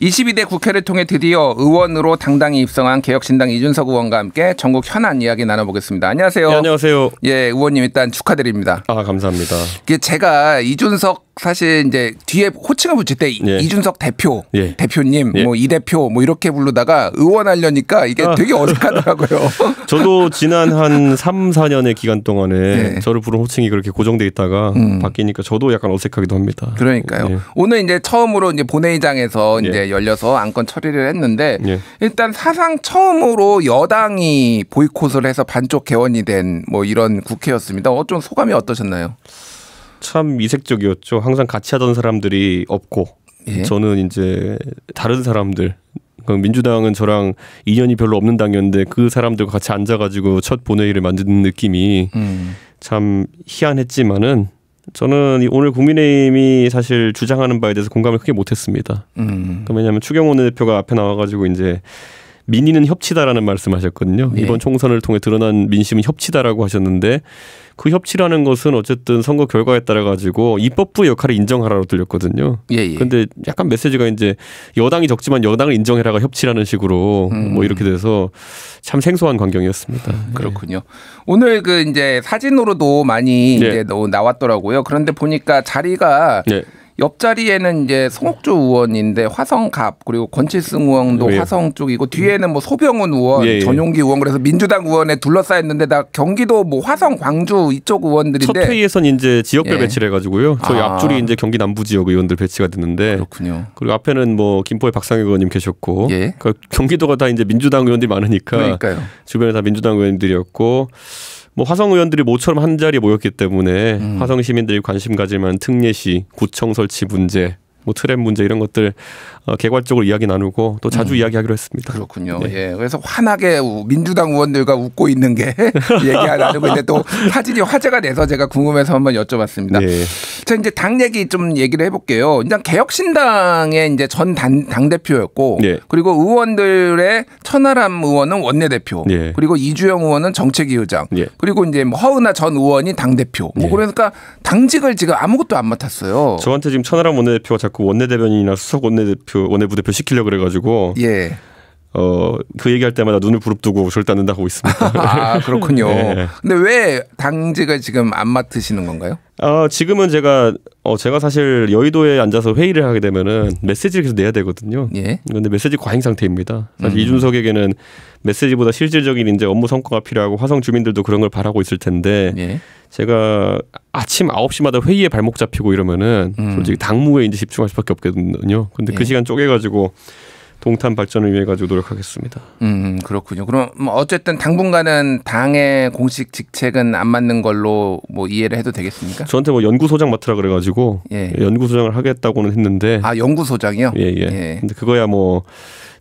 22대 국회를 통해 드디어 의원으로 당당히 입성한 개혁신당 이준석 의원과 함께 전국 현안 이야기 나눠보겠습니다. 안녕하세요. 네, 안녕하세요. 예, 의원님 일단 축하드립니다. 아, 감사합니다. 제가 이준석 사실 이제 뒤에 호칭을 붙일 때 예. 이준석 대표, 예. 대표님, 예. 뭐이 대표 뭐 이렇게 부르다가 의원 하려니까 이게 아. 되게 어색하더라고요. 저도 지난 한 3, 4년의 기간 동안에 예. 저를 부른 호칭이 그렇게 고정돼 있다가 음. 바뀌니까 저도 약간 어색하기도 합니다. 그러니까요. 예. 오늘 이제 처음으로 이제 본회의장에서 예. 이제 열려서 안건 처리를 했는데 예. 일단 사상 처음으로 여당이 보이콧을 해서 반쪽 개원이 된 뭐 이런 국회였습니다. 어 좀 소감이 어떠셨나요? 참 이색적이었죠. 항상 같이 하던 사람들이 없고 예? 저는 이제 다른 사람들 그러니까 민주당은 저랑 인연이 별로 없는 당이었는데 그 사람들과 같이 앉아가지고 첫 본회의를 만드는 느낌이 음. 참 희한했지만은 저는 오늘 국민의힘이 사실 주장하는 바에 대해서 공감을 크게 못했습니다. 음. 그러니까 왜냐하면 추경호 대표가 앞에 나와가지고 이제 민의는 협치다라는 말씀하셨거든요. 네. 이번 예. 총선을 통해 드러난 민심은 협치다라고 하셨는데 그 협치라는 것은 어쨌든 선거 결과에 따라 가지고 입법부 역할을 인정하라로 들렸거든요. 예, 예. 근데 약간 메시지가 이제 여당이 적지만 여당을 인정해라가 협치라는 식으로 음. 뭐 이렇게 돼서 참 생소한 광경이었습니다. 음, 그렇군요. 예. 오늘 그 이제 사진으로도 많이 예. 이제 나왔더라고요. 그런데 보니까 자리가 예. 옆자리에는 이제 송옥주 의원인데 화성갑 그리고 권칠승 의원도 예. 화성 쪽이고 뒤에는 뭐 소병훈 의원, 예, 예. 전용기 의원 그래서 민주당 의원에 둘러싸였는데 다 경기도 뭐 화성, 광주 이쪽 의원들인데 첫 회의에선 이제 지역별 예. 배치를 해가지고요. 저희 아. 앞줄이 이제 경기 남부 지역 의원들 배치가 됐는데 그렇군요. 그리고 앞에는 뭐 김포의 박상혁 의원님 계셨고 예. 그러니까 경기도가 다 이제 민주당 의원들이 많으니까 그러니까요. 주변에 다 민주당 의원들이었고. 뭐 화성 의원들이 모처럼 한 자리에 모였기 때문에 음. 화성 시민들이 관심 가질 만한 특례시, 구청 설치 문제, 뭐트램 문제 이런 것들 어, 개괄적으로 이야기 나누고 또 자주 음. 이야기하기로 했습니다. 그렇군요. 네. 예. 그래서 환하게 민주당 의원들과 웃고 있는 게 얘기가 나누고 있는데 또 사진이 화제가 돼서 제가 궁금해서 한번 여쭤봤습니다. 예. 자 이제 당 얘기 좀 얘기를 해볼게요. 일단 개혁신당의 이제 전 당 대표였고 예. 그리고 의원들의 천하람 의원은 원내대표 예. 그리고 이주영 의원은 정책위 의장 예. 그리고 이제 뭐 허은하 전 의원이 당 대표. 뭐 예. 그러니까 당직을 지금 아무것도 안 맡았어요. 저한테 지금 천하람 원내대표가 자꾸 원내대변인이나 수석 원내대표 원내부대표 시키려 그래가지고 예. 어, 그 얘기할 때마다 눈을 부릅뜨고 줄 닫는다고 있습니다. 아, 그렇군요. 네. 근데 왜 당직을 지금 안 맡으시는 건가요? 아, 지금은 제가, 어, 제가 사실 여의도에 앉아서 회의를 하게 되면은 메시지를 계속 내야 되거든요. 예. 근데 메시지 과잉 상태입니다. 사실 음. 이준석에게는 메시지보다 실질적인 이제 업무 성과가 필요하고 화성 주민들도 그런 걸 바라고 있을 텐데 예. 제가 아침 9시마다 회의에 발목 잡히고 이러면은 음. 솔직히 당무에 이제 집중할 수밖에 없거든요. 근데 그 예. 그 시간 쪼개가지고 동탄 발전을 위해 가지고 노력하겠습니다. 음, 음 그렇군요. 그럼 뭐 어쨌든 당분간은 당의 공식 직책은 안 맞는 걸로 뭐 이해를 해도 되겠습니까? 저한테 뭐 연구소장 맡으라 그래가지고 예. 연구소장을 하겠다고는 했는데 아 연구소장이요? 예예. 예. 예. 근데 그거야 뭐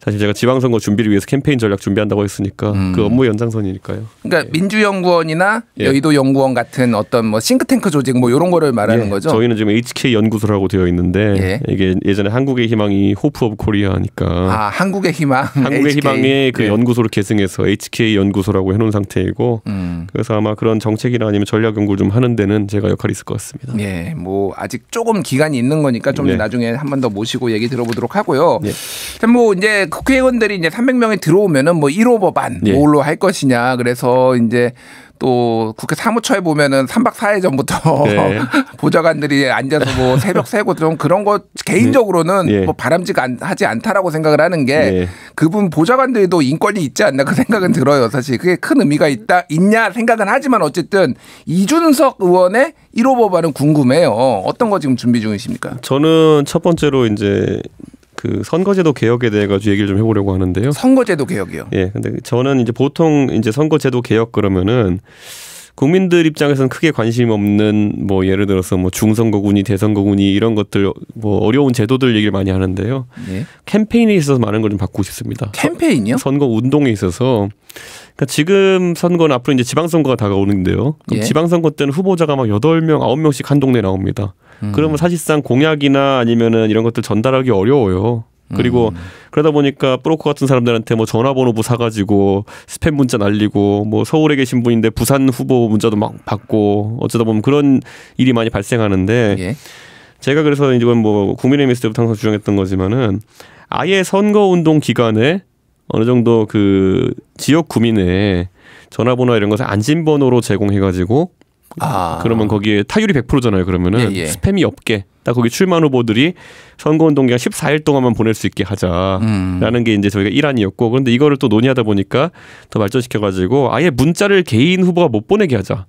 사실 제가 지방선거 준비를 위해서 캠페인 전략 준비한다고 했으니까 음. 그 업무 연장선이니까요. 그러니까 예. 민주연구원이나 예. 여의도 연구원 같은 어떤 뭐 싱크탱크 조직 뭐 이런 거를 말하는 예. 거죠. 저희는 지금 HK 연구소라고 되어 있는데 이게 예전에 한국의 희망이 호프 오브 코리아니까. 아, 아 한국의 희망. 한국의 HK. 희망이그 네. 연구소를 계승해서 HK 연구소라고 해놓은 상태이고 음. 그래서 아마 그런 정책이나 아니면 전략 연구를 좀 하는 데는 제가 역할이 있을 것 같습니다. 예, 뭐 아직 조금 기간이 있는 거니까 좀 네. 나중에 한 번 더 모시고 얘기 들어보도록 하고요. 예. 뭐 이제 국회의원들이 이제 300명이 들어오면은 뭐 1호 법안 예. 네. 뭘로 뭐 할 것이냐 그래서 이제 또 국회 사무처에 보면은 3박 4일 전부터 네. 보좌관들이 앉아서 뭐 새벽 새고 좀 그런 거 개인적으로는 네. 예. 뭐 바람직하지 않다라고 생각을 하는 게 네. 그분 보좌관들도 인권이 있지 않나 그 생각은 들어요. 사실 그게 큰 의미가 있다 있냐 생각은 하지만 어쨌든 이준석 의원의 1호 법안은 궁금해요. 어떤 거 지금 준비 중이십니까? 저는 첫 번째로 이제 그 선거제도 개혁에 대해 가지고 얘기를 좀 해보려고 하는데요. 선거제도 개혁이요. 예, 근데 저는 이제 보통 이제 선거제도 개혁 그러면은 국민들 입장에서는 크게 관심 없는 뭐 예를 들어서 뭐중선거군이대선거군이 이런 것들 뭐 어려운 제도들 얘기를 많이 하는데요. 예. 캠페인에 있어서 많은 걸 좀 바꾸고 싶습니다. 캠페인이요? 선거 운동에 있어서 그러니까 지금 선거는 앞으로 이제 지방선거가 다가오는데요. 그럼 예. 지방선거 때는 후보자가 막 여덟 명 아홉 명씩한 동네 에 나옵니다. 음. 그러면 사실상 공약이나 아니면은 이런 것들 전달하기 어려워요. 그리고 음. 그러다 보니까 브로커 같은 사람들한테 뭐 전화번호부 사가지고 스팸 문자 날리고 뭐 서울에 계신 분인데 부산 후보 문자도 막 받고 어쩌다 보면 그런 일이 많이 발생하는데 예. 제가 그래서 이건 뭐 국민의힘 있을 부터 항상 주장했던 거지만은 아예 선거 운동 기간에 어느 정도 그 지역 구민의 전화번호 이런 것을 안심번호로 제공해가지고 아. 그러면 거기에 타율이 100%잖아요. 그러면은 예, 예. 스팸이 없게 딱 거기 출마 후보들이 선거운동 기간 14일 동안만 보낼 수 있게 하자라는 음. 게 이제 저희가 일안이었고 그런데 이거를 또 논의하다 보니까 더 발전시켜가지고 아예 문자를 개인 후보가 못 보내게 하자.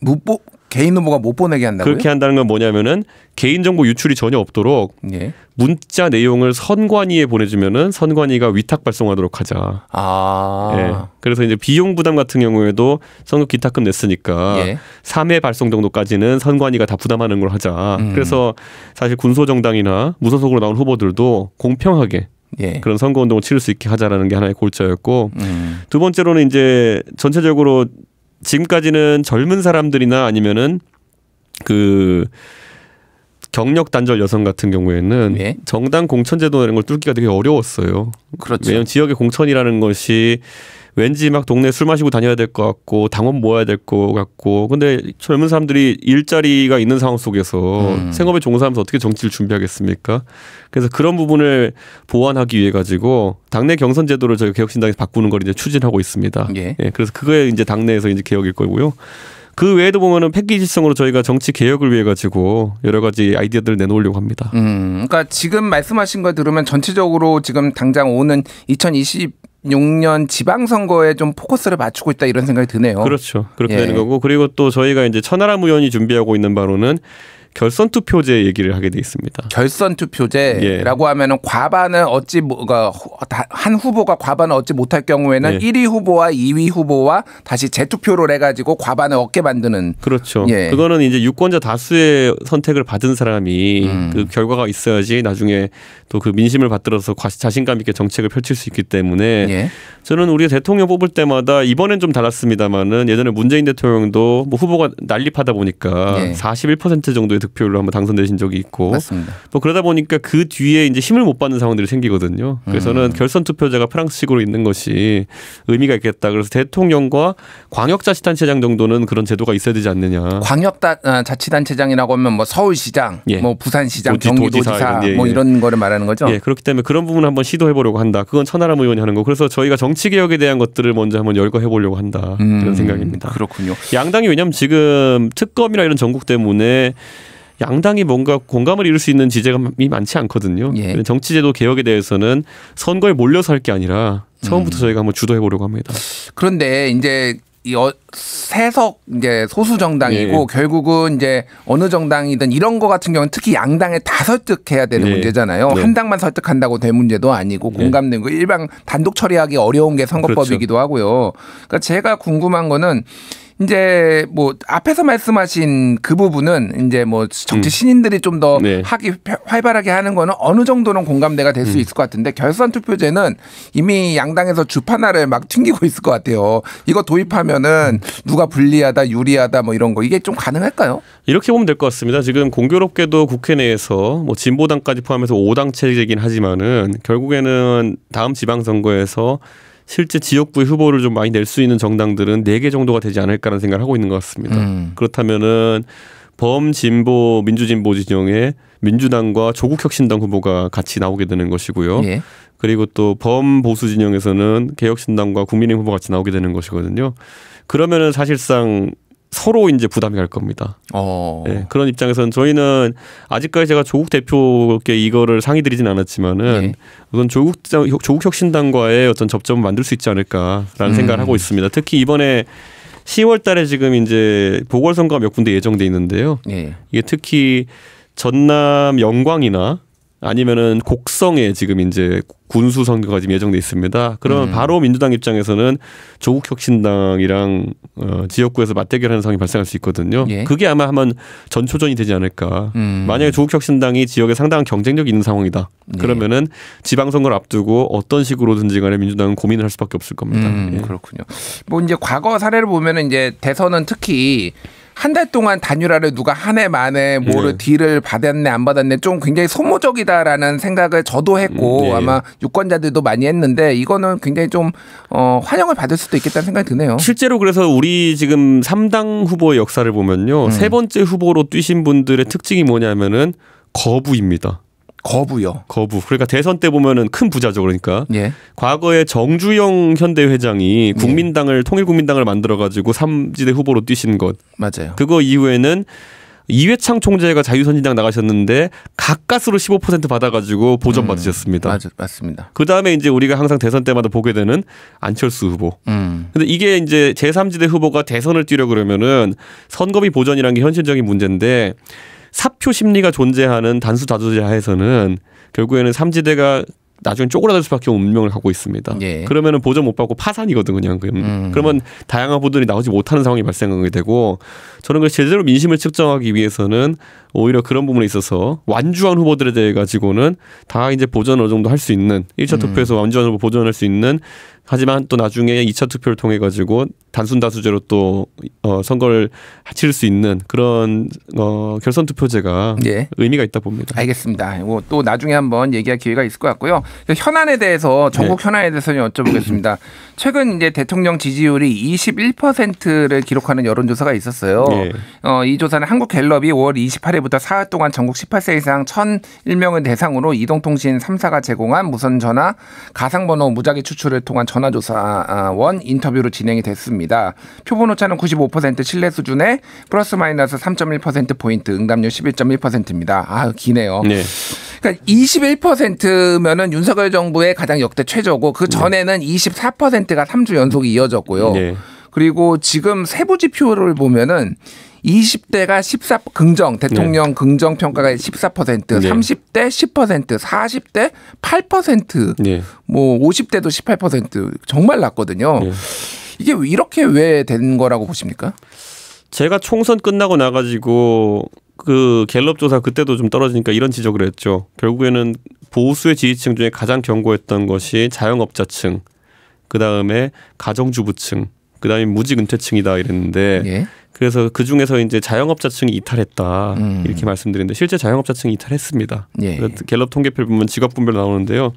못 보, 개인 후보가 못 보내게 한다고요? 그렇게 한다는 건 뭐냐면은 개인정보 유출이 전혀 없도록 예. 문자 내용을 선관위에 보내주면은 선관위가 위탁 발송하도록 하자. 아. 예. 그래서 이제 비용 부담 같은 경우에도 성급 기탁금 냈으니까 예. 3회 발송 정도까지는 선관위가 다 부담하는 걸 하자. 음. 그래서 사실 군소 정당이나 무소속으로 나온 후보들도 공평하게 예. 그런 선거 운동을 치를 수 있게 하자라는 게 하나의 골자였고 음. 두 번째로는 이제 전체적으로 지금까지는 젊은 사람들이나 아니면은 그 경력 단절 여성 같은 경우에는 예? 정당 공천제도 라는걸 뚫기가 되게 어려웠어요. 그렇죠. 왜냐하면 지역의 공천이라는 것이 왠지 막 동네 술 마시고 다녀야 될 것 같고 당원 모아야 될 것 같고 근데 젊은 사람들이 일자리가 있는 상황 속에서 음. 생업에 종사하면서 어떻게 정치를 준비하겠습니까? 그래서 그런 부분을 보완하기 위해 가지고 당내 경선 제도를 저희 개혁신당에서 바꾸는 걸 이제 추진하고 있습니다. 예. 예 그래서 그거에 이제 당내에서 이제 개혁일 거고요. 그 외에도 보면은 패키지성으로 저희가 정치 개혁을 위해 가지고 여러 가지 아이디어들을 내놓으려고 합니다. 음, 그러니까 지금 말씀하신 걸 들으면 전체적으로 지금 당장 오는 2020 6년 지방선거에 좀 포커스를 맞추고 있다 이런 생각이 드네요. 그렇죠. 그렇게 예. 되는 거고 그리고 또 저희가 이제 천하람 의원이 준비하고 있는 바로는 결선 투표제 얘기를 하게 돼 있습니다. 결선 투표제라고 예. 하면은 과반을 얻지 뭐가 그러니까 한 후보가 과반을 얻지 못할 경우에는 예. 1위 후보와 2위 후보와 다시 재투표를 해가지고 과반을 얻게 만드는 그렇죠. 예. 그거는 이제 유권자 다수의 선택을 받은 사람이 음. 그 결과가 있어야지 나중에 또 그 민심을 받들어서 자신감 있게 정책을 펼칠 수 있기 때문에 예. 저는 우리가 대통령 뽑을 때마다 이번엔 좀 달랐습니다만은 예전에 문재인 대통령도 뭐 후보가 난립하다 보니까 예. 41% 정도의 정도의 그 득표율로 한번 당선되신 적이 있고 맞습니다. 또 그러다 보니까 그 뒤에 이제 힘을 못 받는 상황들이 생기거든요. 그래서는 음. 결선 투표제가 프랑스식으로 있는 것이 의미가 있겠다. 그래서 대통령과 광역자치단체장 정도는 그런 제도가 있어야 되지 않느냐. 광역자치단체장이라고 어, 하면 뭐 서울시장, 예. 뭐 부산시장, 도지, 경기도지사 도지사 이런, 뭐 예, 뭐 이런 거를 말하는 거죠. 예, 그렇기 때문에 그런 부분을 한번 시도해 보려고 한다. 그건 천하람 의원이 하는 거. 그래서 저희가 정치 개혁에 대한 것들을 먼저 한번 열거해 보려고 한다. 음. 이런 생각입니다. 그렇군요. 양당이 왜냐하면 지금 특검이나 이런 전국 때문에 양당이 뭔가 공감을 이룰 수 있는 지지감이 많지 않거든요. 예. 정치제도 개혁에 대해서는 선거에 몰려서 할 게 아니라 처음부터 음. 저희가 한번 주도해 보려고 합니다. 그런데 이제 어, 세석 이제 소수 정당이고 예. 결국은 이제 어느 정당이든 이런 거 같은 경우는 특히 양당에 다 설득해야 되는 예. 문제잖아요. 네. 한 당만 설득한다고 될 문제도 아니고 예. 공감된 거 일방 단독 처리하기 어려운 게 선거법이기도 그렇죠. 하고요. 그러니까 제가 궁금한 거는 이제 뭐 앞에서 말씀하신 그 부분은 이제 뭐 정치 음. 신인들이 좀더 네. 하기 활발하게 하는 거는 어느 정도는 공감대가 될수 음. 있을 것 같은데 결선 투표제는 이미 양당에서 주판화를 막 튕기고 있을 것 같아요. 이거 도입하면은 누가 불리하다 유리하다 뭐 이런 거 이게 좀 가능할까요? 이렇게 보면 될 것 같습니다. 지금 공교롭게도 국회 내에서 뭐 진보당까지 포함해서 5당 체제이긴 하지만은 결국에는 다음 지방선거에서 실제 지역구의 후보를 좀 많이 낼 수 있는 정당들은 네 개 정도가 되지 않을까라는 생각을 하고 있는 것 같습니다. 음. 그렇다면은 범진보 민주진보 진영의 민주당과 조국혁신당 후보가 같이 나오게 되는 것이고요. 예. 그리고 또 범보수 진영에서는 개혁신당과 국민의 후보가 같이 나오게 되는 것이거든요. 그러면은 사실상 서로 이제 부담이 갈 겁니다. 어. 네, 그런 입장에서는 저희는 아직까지 제가 조국 대표께 이거를 상의드리진 않았지만은 네. 예. 우선 조국 조국 혁신당과의 어떤 접점을 만들 수 있지 않을까라는 음. 생각을 하고 있습니다. 특히 이번에 10월달에 지금 이제 보궐선거 가몇 군데 예정돼 있는데요. 네. 이게 특히 전남 영광이나 아니면은 곡성에 지금 이제 군수 선거가 지금 예정돼 있습니다. 그러면 음. 바로 민주당 입장에서는 조국 혁신당이랑 어, 지역구에서 맞대결하는 상황이 발생할 수 있거든요. 예. 그게 아마 한번 전초전이 되지 않을까. 음. 만약에 조국 혁신당이 지역에 상당한 경쟁력이 있는 상황이다. 예. 그러면은 지방선거를 앞두고 어떤 식으로든지 간에 민주당은 고민을 할 수밖에 없을 겁니다. 음, 예. 그렇군요. 뭐 이제 과거 사례를 보면은 이제 대선은 특히 한달 동안 단일화를 누가 한 해 만에 뭐를 네. 딜을 받았네 안 받았네 좀 굉장히 소모적이다라는 생각을 저도 했고 네. 아마 유권자들도 많이 했는데 이거는 굉장히 좀 어, 환영을 받을 수도 있겠다는 생각이 드네요. 실제로 그래서 우리 지금 3당 후보의 역사를 보면요. 음. 세 번째 후보로 뛰신 분들의 특징이 뭐냐면은 거부입니다. 거부요. 거부. 그러니까 대선 때 보면은 큰 부자죠. 그러니까 예. 과거에 정주영 현대 회장이 예. 국민당을 예. 통일국민당을 만들어 가지고 삼지대 후보로 뛰신 것. 맞아요. 그거 이후에는 이회창 총재가 자유선진당 나가셨는데 가까스로 15% 받아가지고 보전 음, 받으셨습니다. 맞, 맞습니다. 그 다음에 이제 우리가 항상 대선 때마다 보게 되는 안철수 후보. 음. 근데 이게 이제 제3지대 후보가 대선을 뛰려 그러면은 선거비 보전이라는 게 현실적인 문제인데 사표 심리가 존재하는 단수 다수제 하에서는 결국에는 삼지대가 나중에 쪼그라들 수밖에 없는 운명을 갖고 있습니다. 예. 그러면은 보전 못 받고 파산이거든 그냥. 음. 그러면 다양한 보들이 나오지 못하는 상황이 발생하게 되고 저는 그 제대로 민심을 측정하기 위해서는 오히려 그런 부분에 있어서 완주한 후보들에 대해 가지고는 다 이제 보전 어느 정도 할 수 있는 1차 음. 투표에서 완주한 후보 보전할 수 있는 하지만 또 나중에 2차 투표를 통해 가지고 단순 다수제로 또 어, 선거를 치칠수 있는 그런 어, 결선 투표제가 예. 의미가 있다 봅니다. 알겠습니다. 뭐 또 나중에 한번 얘기할 기회가 있을 것 같고요. 그 현안에 대해서 전국 네. 현안에 대해서 는 여쭤보겠습니다. 최근 이제 대통령 지지율이 21%를 기록하는 여론조사가 있었어요. 예. 어, 이 조사는 한국갤럽이 5월 28일부터 5일부터 4일 동안 전국 18세 이상 1,001명을 대상으로 이동통신 3사가 제공한 무선 전화 가상번호 무작위 추출을 통한 전화조사원 인터뷰로 진행이 됐습니다. 표본 오차는 95% 신뢰 수준에 플러스 마이너스 3.1% 포인트 응답률 11.1%입니다. 아 기네요. 네. 그러니까 21%면은 윤석열 정부의 가장 역대 최저고 그 전에는 네. 24%가 3주 연속 이어졌고요. 네. 그리고 지금 세부 지표를 보면은 20대가 14 긍정 대통령 네. 긍정 평가가 14%, 네. 30대 10%, 40대 8%, 네. 뭐 50대도 18% 정말 낮거든요. 네. 이게 이렇게 왜 된 거라고 보십니까? 제가 총선 끝나고 나가지고 그 갤럽 조사 그때도 좀 떨어지니까 이런 지적을 했죠. 결국에는 보수의 지지층 중에 가장 견고했던 것이 자영업자층, 그 다음에 가정주부층, 그 다음에 무직 은퇴층이다 이랬는데. 예. 그래서 그 중에서 이제 자영업자층이 이탈했다 음. 이렇게 말씀드리는데 실제 자영업자층이 이탈했습니다. 예. 갤럽 통계표 보면 직업분별 나오는데요.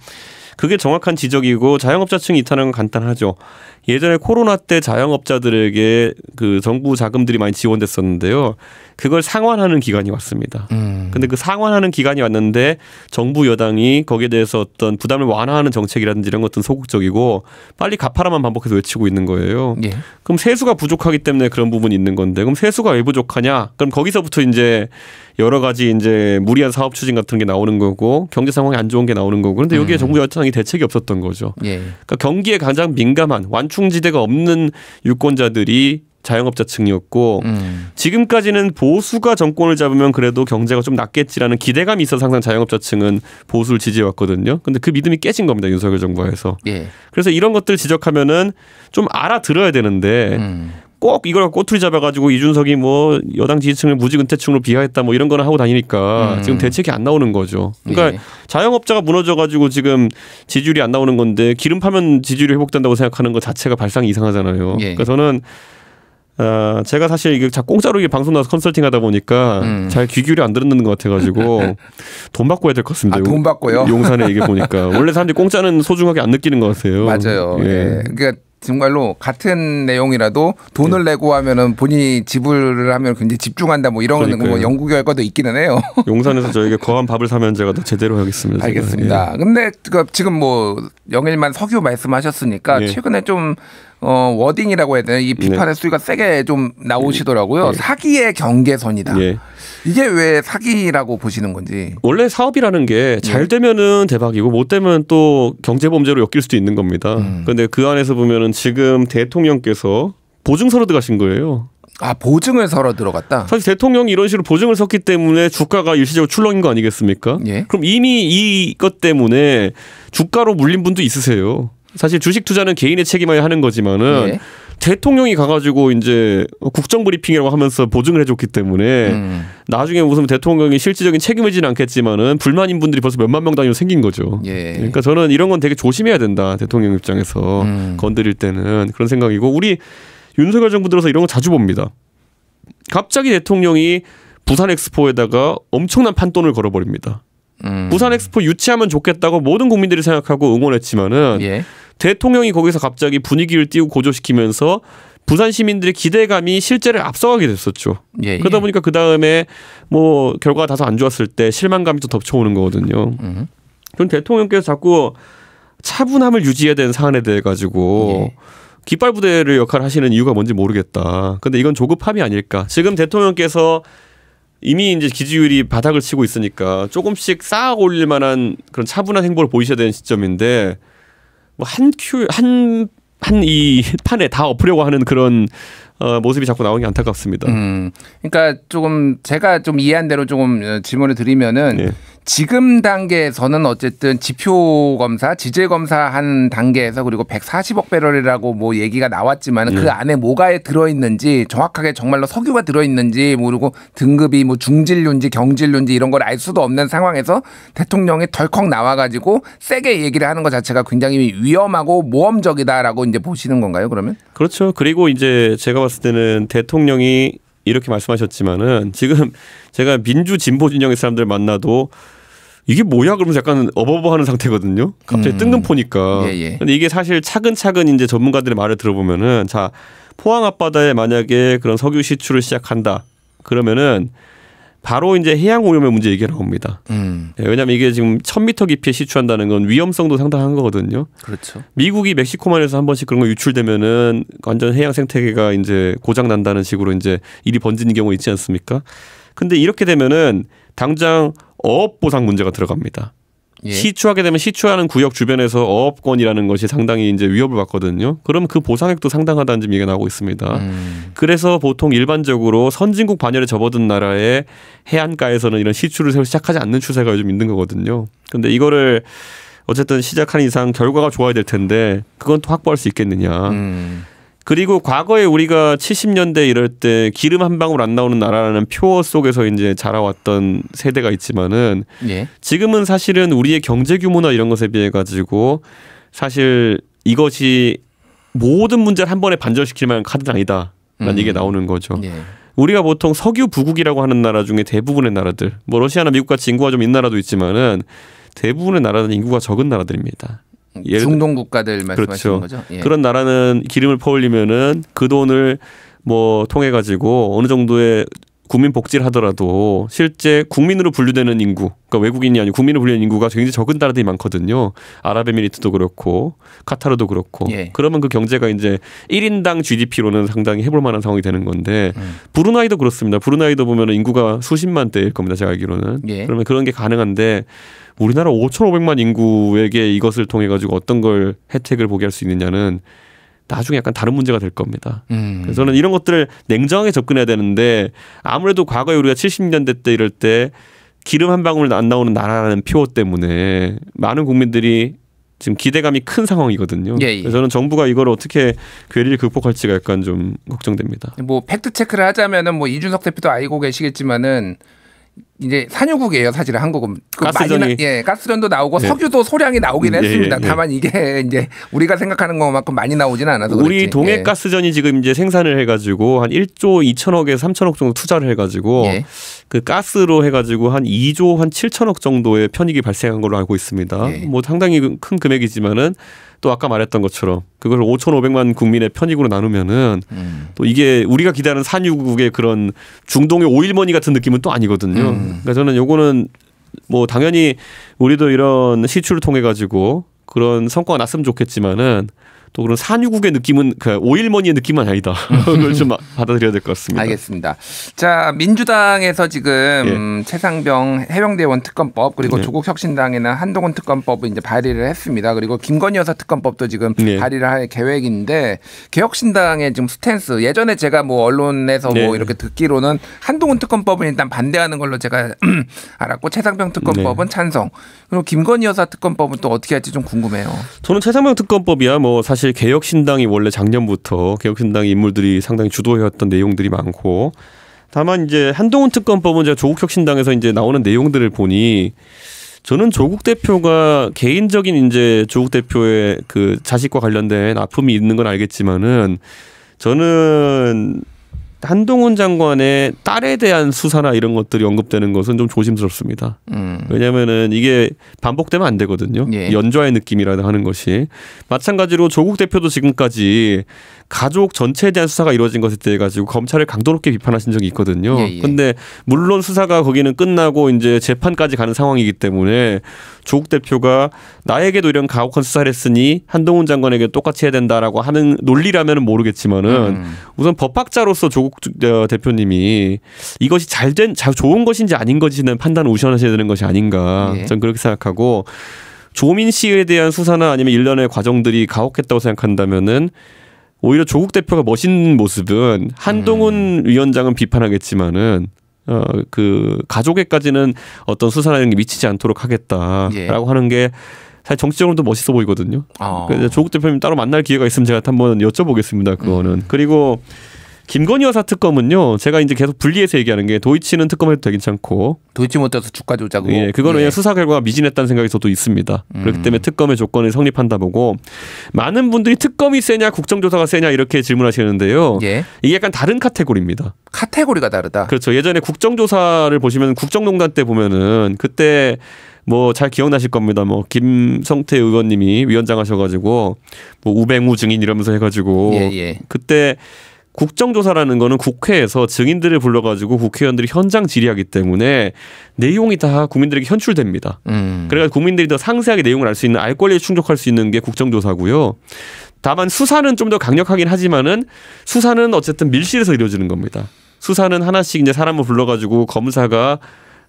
그게 정확한 지적이고 자영업자층이 이탈하는 건 간단하죠. 예전에 코로나 때 자영업자들에게 그 정부 자금들이 많이 지원됐었는데요. 그걸 상환하는 기간이 왔습니다. 음. 근데 그 상환하는 기간이 왔는데 정부 여당이 거기에 대해서 어떤 부담을 완화하는 정책이라든지 이런 것들은 소극적이고 빨리 갚아라만 반복해서 외치고 있는 거예요. 예. 그럼 세수가 부족하기 때문에 그런 부분이 있는 건데 그럼 세수가 왜 부족하냐? 그럼 거기서부터 이제 여러 가지 이제 무리한 사업 추진 같은 게 나오는 거고 경제 상황이 안 좋은 게 나오는 거고 그런데 여기에 음. 정부 여당이 대책이 없었던 거죠. 예. 그러니까 경기에 가장 민감한 완충지대가 없는 유권자들이 자영업자 층이었고 음. 지금까지는 보수가 정권을 잡으면 그래도 경제가 좀 낫겠지라는 기대감이 있어서 항상 자영업자 층은 보수를 지지해 왔거든요. 근데 그 믿음이 깨진 겁니다. 윤석열 정부에서. 예. 그래서 이런 것들 지적하면은 좀 알아들어야 되는데 음. 꼭 이걸 꼬투리 잡아가지고 이준석이 뭐 여당 지지층을 무지근태층으로 비하했다 뭐 이런 거는 하고 다니니까 음. 지금 대책이 안 나오는 거죠. 그러니까 예. 자영업자가 무너져가지고 지금 지지율이 안 나오는 건데 기름 파면 지지율이 회복된다고 생각하는 것 자체가 발상이 이상하잖아요. 예. 그래서 그러니까 저는 어, 제가 사실 이게 자 공짜로 이게 방송 나와서 컨설팅 하다 보니까 음. 잘귀 기울여 안 들었는 것 같아가지고 돈 받고 해야 될 것 같습니다. 아, 돈 받고요? 용산에 이게 보니까. 원래 사람들이 공짜는 소중하게 안 느끼는 것 같아요. 맞아요. 예. 예. 그러니까 정말로 같은 내용이라도 돈을 네. 내고 하면은 본인이 지불을 하면 굉장히 집중한다 뭐 이런 뭐 연구 결과도 있기는 해요. 용산에서 저에게 거한 밥을 사면 제가 더 제대로 하겠습니다. 알겠습니다. 예. 근데 그 지금 뭐 영일만 석유 말씀하셨으니까 예. 최근에 좀 어, 워딩이라고 해야 되나 이 네. 비판의 수위가 세게 좀 나오시더라고요. 네. 네. 사기의 경계선이다. 이게 왜 사기라고 보시는 건지. 원래 사업이라는 게 잘 되면은 대박이고 못 되면 또 경제 범죄로 엮일 수도 있는 겁니다. 음. 그데그 안에서 보면은 지금 대통령께서 보증서로 들어가신 거예요. 아 보증을 서러 들어갔다. 사실 대통령이 이런 식으로 보증을 섰기 때문에 주가가 일시적으로 출렁인 거 아니겠습니까? 예. 그럼 이미 이것 때문에 주가로 물린 분도 있으세요. 사실 주식 투자는 개인의 책임을 하는 거지만은 예. 대통령이 가가지고 이제 국정 브리핑이라고 하면서 보증을 해줬기 때문에 음. 나중에 무슨 대통령이 실질적인 책임을 지는 않겠지만은 불만인 분들이 벌써 몇만 명 단위로 생긴 거죠. 예. 그러니까 저는 이런 건 되게 조심해야 된다 대통령 입장에서 음. 건드릴 때는 그런 생각이고 우리 윤석열 정부 들어서 이런 거 자주 봅니다. 갑자기 대통령이 부산 엑스포에다가 엄청난 판돈을 걸어버립니다. 음. 부산 엑스포 유치하면 좋겠다고 모든 국민들이 생각하고 응원했지만은. 예. 대통령이 거기서 갑자기 분위기를 띄우고 고조시키면서 부산 시민들의 기대감이 실제를 앞서가게 됐었죠. 예, 예, 그러다 보니까 그 다음에 뭐 결과가 다소 안 좋았을 때 실망감이 또 덮쳐오는 거거든요. 음. 그럼 대통령께서 자꾸 차분함을 유지해야 되는 사안에 대해 가지고 예. 깃발 부대를 역할을 하시는 이유가 뭔지 모르겠다. 근데 이건 조급함이 아닐까. 지금 대통령께서 이미 이제 기지율이 바닥을 치고 있으니까 조금씩 쌓아 올릴 만한 그런 차분한 행보를 보이셔야 되는 시점인데 뭐한큐한 한 이 판에 다 엎으려고 하는 그런 어, 모습이 자꾸 나오는 게 안타깝습니다. 음, 그러니까 조금 제가 좀 이해한 대로 조금 질문을 드리면은 예. 지금 단계에서는 어쨌든 지표 검사, 지질 검사 한 단계에서 그리고 140억 배럴이라고 뭐 얘기가 나왔지만 그 예. 안에 뭐가 들어 있는지 정확하게 정말로 석유가 들어 있는지 모르고 뭐 등급이 뭐중질류인지경질류인지 이런 걸 알 수도 없는 상황에서 대통령이 덜컥 나와 가지고 세게 얘기를 하는 것 자체가 굉장히 위험하고 모험적이다라고 이제 보시는 건가요, 그러면? 그렇죠. 그리고 이제 제가 봤을 때는 대통령이 이렇게 말씀하셨지만은 지금 제가 민주 진보 진영의 사람들 만나도 이게 뭐야? 그러면서 약간 어버버하는 상태거든요. 갑자기 음. 뜬금포니까. 예, 예. 근데 이게 사실 차근차근 이제 전문가들의 말을 들어보면은 자 포항 앞바다에 만약에 그런 석유 시추를 시작한다 그러면은 바로 이제 해양 오염의 문제 얘기가 나옵니다. 음. 네, 예, 왜냐하면 이게 지금 천 미터 깊이에 시추한다는 건 위험성도 상당한 거거든요. 그렇죠. 미국이 멕시코만에서 한 번씩 그런 거 유출되면은 완전 해양 생태계가 이제 고장 난다는 식으로 이제 일이 번지는 경우 있지 않습니까? 근데 이렇게 되면은 당장 어업 보상 문제가 들어갑니다. 예. 시추하게 되면 시추하는 구역 주변에서 어업권이라는 것이 상당히 이제 위협을 받거든요. 그럼 그 보상액도 상당하다는 점이 얘기가 나오고 있습니다. 음. 그래서 보통 일반적으로 선진국 반열에 접어든 나라의 해안가에서는 이런 시추를 새로 시작하지 않는 추세가 요즘 있는 거거든요. 근데 이거를 어쨌든 시작한 이상 결과가 좋아야 될 텐데 그건 또 확보할 수 있겠느냐. 음. 그리고 과거에 우리가 70년대 이럴 때 기름 한 방울 안 나오는 나라라는 표어 속에서 이제 자라왔던 세대가 있지만은 예. 지금은 사실은 우리의 경제 규모나 이런 것에 비해 가지고 사실 이것이 모든 문제를 한 번에 반절시킬 만한 카드는 아니다라는 음. 얘기가 나오는 거죠. 예. 우리가 보통 석유 부국이라고 하는 나라 중에 대부분의 나라들, 뭐 러시아나 미국 같이 인구가 좀 있는 나라도 있지만은 대부분의 나라는 인구가 적은 나라들입니다. 음, 중동 국가들 말씀하시는 그렇죠. 거죠. 예. 그런 나라는 기름을 퍼올리면은 그 돈을 뭐 통해 가지고 어느 정도의 국민 복지를 하더라도 실제 국민으로 분류되는 인구, 그러니까 외국인이 아니고 국민으로 분류되는 인구가 굉장히 적은 나라들이 많거든요. 아랍에미리트도 그렇고 카타르도 그렇고. 예. 그러면 그 경제가 이제 1인당 GDP로는 상당히 해볼 만한 상황이 되는 건데 음. 브루나이도 그렇습니다. 브루나이도 보면 인구가 수십만 대일 겁니다. 제가 알기로는. 예. 그러면 그런 게 가능한데 우리나라 5,500만 인구에게 이것을 통해 가지고 어떤 걸 혜택을 보게 할 수 있느냐는 나중에 약간 다른 문제가 될 겁니다. 음. 그래서 저는 이런 것들을 냉정하게 접근해야 되는데 아무래도 과거에 우리가 70년대 때 이럴 때 기름 한 방울 안 나오는 나라라는 표어 때문에 많은 국민들이 지금 기대감이 큰 상황이거든요. 예, 예. 그래서 저는 정부가 이걸 어떻게 괴리를 극복할지가 약간 좀 걱정됩니다. 뭐 팩트 체크를 하자면은 뭐 이준석 대표도 알고 계시겠지만은 이제 산유국이에요 사실은 한국은 그 가스전이 예 가스전도 나오고 예. 석유도 소량이 나오긴 음, 예, 예, 했습니다. 예, 다만 이게 이제 우리가 생각하는 것만큼 많이 나오지는 않아서 우리 그렇지. 동해 예. 가스전이 지금 이제 생산을 해가지고 한 1조 2천억에 3천억 정도 투자를 해가지고 예. 그 가스로 해가지고 한 2조 한 7천억 정도의 편익이 발생한 걸로 알고 있습니다. 뭐 상당히 큰 금액이지만은 또 아까 말했던 것처럼 그걸 5,500만 국민의 편익으로 나누면은 음. 또 이게 우리가 기대하는 산유국의 그런 중동의 오일머니 같은 느낌은 또 아니거든요. 음. 그러니까 저는 요거는 뭐 당연히 우리도 이런 시출을 통해 가지고 그런 성과가 났으면 좋겠지만은 또 그런 산유국의 느낌은 그 오일머니의 느낌은 아니다. 음. 그걸 좀 받아들여야 될 것 같습니다. 알겠습니다. 자 민주당에서 지금 예. 최상병 해병대원 특검법 그리고 예. 조국 혁신당에는 한동훈 특검법을 이제 발의를 했습니다. 그리고 김건희 여사 특검법도 지금 예. 발의를 할 계획인데 개혁신당의 지금 스탠스 예전에 제가 뭐 언론에서 뭐 네. 이렇게 듣기로는 한동훈 특검법은 일단 반대하는 걸로 제가 알았고 최상병 특검법은 찬성. 그리고 김건희 여사 특검법은 또 어떻게 할지 좀 궁금해요. 저는 최상병 특검법이야 뭐 사실 사실 개혁신당이 원래 작년부터 개혁신당 인물들이 상당히 주도해왔던 내용들이 많고 다만 이제 한동훈 특검법은 제가 조국 혁신당에서 이제 나오는 내용들을 보니 저는 조국 대표가 개인적인 이제 조국 대표의 그 자식과 관련된 아픔이 있는 건 알겠지만은 저는 한동훈 장관의 딸에 대한 수사나 이런 것들이 언급되는 것은 좀 조심스럽습니다. 음. 왜냐하면은 이게 반복되면 안 되거든요. 예. 연좌의 느낌이라 하는 것이 마찬가지로 조국 대표도 지금까지 가족 전체에 대한 수사가 이루어진 것에 대해 가지고 검찰을 강도롭게 비판하신 적이 있거든요. 예, 예. 근데 물론 수사가 거기는 끝나고 이제 재판까지 가는 상황이기 때문에 조국 대표가 나에게도 이런 가혹한 수사를 했으니 한동훈 장관에게 똑같이 해야 된다라고 하는 논리라면 모르겠지만은 음. 우선 법학자로서 조국 어, 대표님이 이것이 잘된 잘 좋은 것인지 아닌 것인지는 판단을 우선하셔야 되는 것이 아닌가 예. 저는 그렇게 생각하고 조민 씨에 대한 수사나 아니면 일련의 과정들이 가혹했다고 생각한다면은 오히려 조국 대표가 멋있는 모습은 한동훈 음. 위원장은 비판하겠지만은 어, 그 가족에까지는 어떤 수사라는 게 미치지 않도록 하겠다라고 예. 하는 게 사실 정치적으로도 멋있어 보이거든요. 어. 조국 대표님 따로 만날 기회가 있으면 제가 한번 여쭤보겠습니다. 그거는 음. 그리고 김건희 여사 특검은요. 제가 이제 계속 분리해서 얘기하는 게 도이치는 특검해도 되긴 괜찮고 도이치 못해서 주가 조작으 예, 그거는 예. 그 수사 결과가 미진했다는 생각이 저도 있습니다. 음. 그렇기 때문에 특검의 조건을 성립한다 보고 많은 분들이 특검이 세냐 국정조사가 세냐 이렇게 질문하시는데요. 예. 이게 약간 다른 카테고리입니다. 카테고리가 다르다. 그렇죠. 예전에 국정조사를 보시면 국정농단 때 보면은 그때 뭐 잘 기억나실 겁니다. 뭐 김성태 의원님이 위원장 하셔가지고 뭐 우백무 증인 이러면서 해가지고 예, 예. 그때 국정조사라는 거는 국회에서 증인들을 불러가지고 국회의원들이 현장 질의하기 때문에 내용이 다 국민들에게 현출됩니다. 음. 그래서 국민들이 더 상세하게 내용을 알 수 있는 알 권리를 충족할 수 있는 게 국정조사고요. 다만 수사는 좀 더 강력하긴 하지만은 수사는 어쨌든 밀실에서 이루어지는 겁니다. 수사는 하나씩 이제 사람을 불러가지고 검사가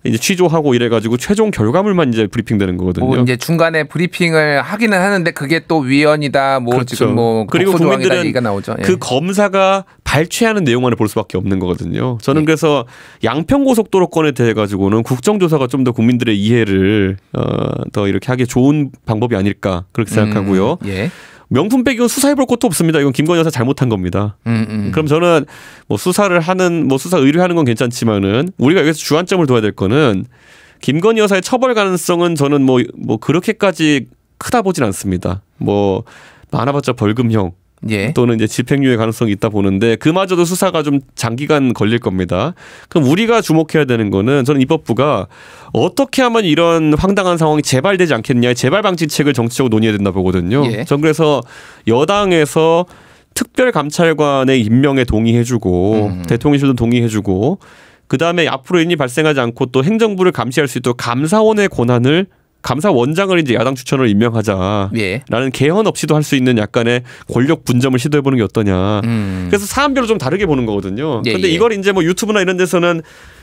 이제 취조하고 이래가지고 최종 결과물만 이제 브리핑되는 거거든요. 뭐 이제 중간에 브리핑을 하기는 하는데 그게 또 위헌이다, 뭐 그렇죠. 지금 뭐 그리고 국민들은 얘기가 나오죠. 예. 그 검사가 발췌하는 내용만을 볼 수밖에 없는 거거든요. 저는 예. 그래서 양평고속도로권에 대해 가지고는 국정조사가 좀 더 국민들의 이해를 어, 더 이렇게 하기 좋은 방법이 아닐까 그렇게 음, 생각하고요. 음, 예. 명품 빼기건 수사해볼 것도 없습니다. 이건 김건희 여사 잘못한 겁니다. 음, 음. 그럼 저는 뭐 수사를 하는 뭐 수사 의뢰하는 건 괜찮지만은 우리가 여기서 주안점을 둬야 될 거는 김건희 여사의 처벌 가능성은 저는 뭐뭐 뭐 그렇게까지 크다 보진 않습니다. 뭐 많아봤자 벌금형 예. 또는 이제 집행유예 가능성이 있다 보는데 그마저도 수사가 좀 장기간 걸릴 겁니다. 그럼 우리가 주목해야 되는 거는 저는 입법부가 어떻게 하면 이런 황당한 상황이 재발되지 않겠냐 재발 방지책을 정치적으로 논의해야 된다 보거든요. 예. 전 그래서 여당에서 특별 감찰관의 임명에 동의해주고 음. 대통령실도 동의해주고 그 다음에 앞으로 인이 발생하지 않고 또 행정부를 감시할 수 있도록 감사원의 권한을 감사원장을 이제 야당 추천을 임명하자라는 예. 개헌 없이도 할 수 있는 약간의 권력 분점을 시도해보는 게 어떠냐. 음. 그래서 사안별로 좀 다르게 보는 거거든요. 그런데 예, 예. 이걸 이제 뭐 유튜브나 이런 데서는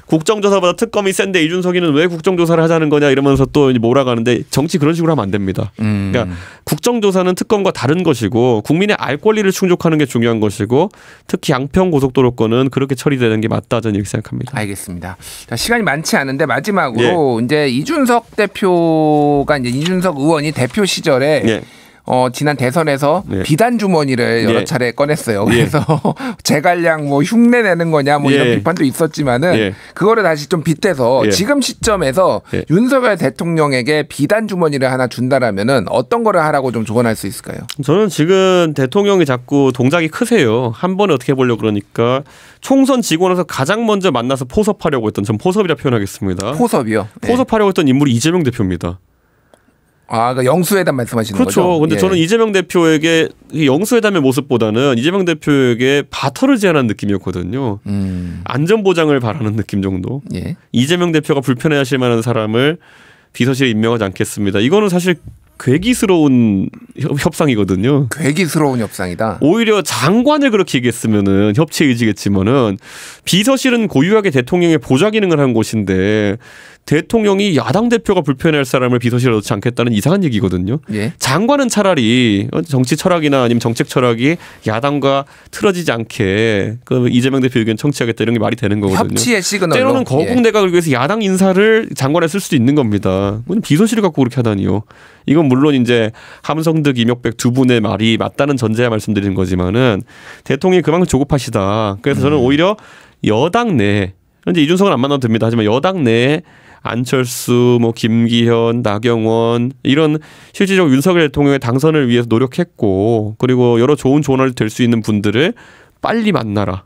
국정조사보다 특검이 센데 이준석이는 왜 국정조사를 하자는 거냐 이러면서 또 몰아가는데 정치 그런 식으로 하면 안 됩니다. 음. 그러니까 국정조사는 특검과 다른 것이고 국민의 알 권리를 충족하는 게 중요한 것이고 특히 양평 고속도로권은 그렇게 처리되는 게 맞다 저는 이렇게 생각합니다. 알겠습니다. 자, 시간이 많지 않은데 마지막으로 예. 이제 이준석 대표가 이제 이준석 의원이 대표 시절에 예. 어, 지난 대선에서 예. 비단 주머니를 여러 예. 차례 꺼냈어요. 예. 그래서 재갈량 뭐 흉내 내는 거냐 뭐 이런 예. 비판도 있었지만은 예. 그거를 다시 좀 빗대서 지금 시점에서 윤석열 대통령에게 비단 주머니를 하나 준다라면은 어떤 거를 하라고 좀 조언할 수 있을까요? 저는 지금 대통령이 자꾸 동작이 크세요. 한 번에 어떻게 보려 그러니까 총선 지고 나서 가장 먼저 만나서 포섭하려고 했던 전 포섭이라 표현하겠습니다. 포섭이요? 네. 포섭하려고 했던 인물이 이재명 대표입니다. 아, 그러니까 영수회담 말씀하시는 그렇죠. 거죠? 그렇죠. 근데 예. 저는 이재명 대표에게 영수회담의 모습보다는 이재명 대표에게 바터를 제안한 느낌이었거든요. 음. 안전보장을 바라는 느낌 정도. 예. 이재명 대표가 불편해하실 만한 사람을 비서실에 임명하지 않겠습니다. 이거는 사실 괴기스러운 협상이거든요. 괴기스러운 협상이다. 오히려 장관을 그렇게 얘기했으면은 협치 의지겠지만은 비서실은 고유하게 대통령의 보좌 기능을 한 곳인데 대통령이 야당 대표가 불편해할 사람을 비서실에 넣지 않겠다는 이상한 얘기거든요. 예. 장관은 차라리 어, 정치 철학이나 아니면 정책 철학이 야당과 틀어지지 않게 그 이재명 대표 의견 청취하겠다 이런 게 말이 되는 거거든요. 협치의 시그널. 때로는 거국 내각을 예. 위해서 야당 인사를 장관에 쓸 수도 있는 겁니다. 비서실을 갖고 그렇게 하다니요. 이건 물론 이제 함성득, 이명백 두 분의 말이 맞다는 전제에 말씀드리는 거지만은 대통령이 그만큼 조급하시다. 그래서 저는 음. 오히려 여당 내 현재 이준석은 안 만나도 됩니다. 하지만 여당 내에 안철수, 뭐 김기현, 나경원 이런 실질적 윤석열 대통령의 당선을 위해서 노력했고 그리고 여러 좋은 조언을 될 수 있는 분들을 빨리 만나라.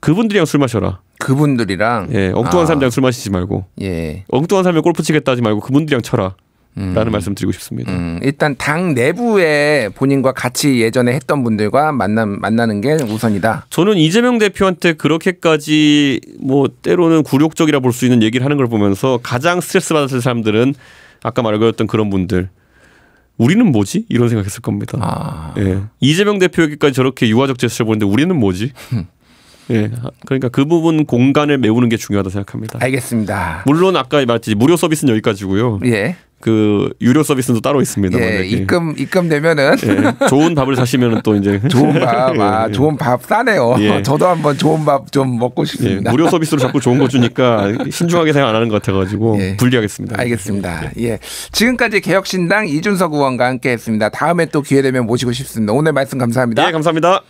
그분들이랑 술 마셔라. 그분들이랑 예 엉뚱한 아. 사람들이랑 술 마시지 말고 예 엉뚱한 사람이 골프 치겠다 하지 말고 그분들이랑 쳐라. 라는 음. 말씀 드리고 싶습니다. 음. 일단 당 내부에 본인과 같이 예전에 했던 분들과 만나, 만나는 게 우선이다. 저는 이재명 대표한테 그렇게까지 뭐 때로는 굴욕적이라 볼 수 있는 얘기를 하는 걸 보면서 가장 스트레스 받았을 사람들은 아까 말했던 그런 분들. 우리는 뭐지? 이런 생각했을 겁니다. 아. 예. 이재명 대표에게까지 저렇게 유화적 제스처를 보는데 우리는 뭐지? 예. 그러니까 그 부분 공간을 메우는 게 중요하다 생각합니다. 알겠습니다. 물론 아까 말했듯 무료 서비스는 여기까지고요. 예. 그 유료 서비스도 따로 있습니다. 예, 만약에. 입금 입금 되면은 예, 좋은 밥을 사시면은 또 이제 좋은 밥, 아, 예, 예. 좋은 밥 싸네요. 예. 저도 한번 좋은 밥 좀 먹고 싶습니다. 예, 무료 서비스로 자꾸 좋은 거 주니까 신중하게 생각 안 하는 것 같아가지고 불리하겠습니다. 알겠습니다. 예, 지금까지 개혁신당 이준석 의원과 함께했습니다. 다음에 또 기회 되면 모시고 싶습니다. 오늘 말씀 감사합니다. 예, 감사합니다.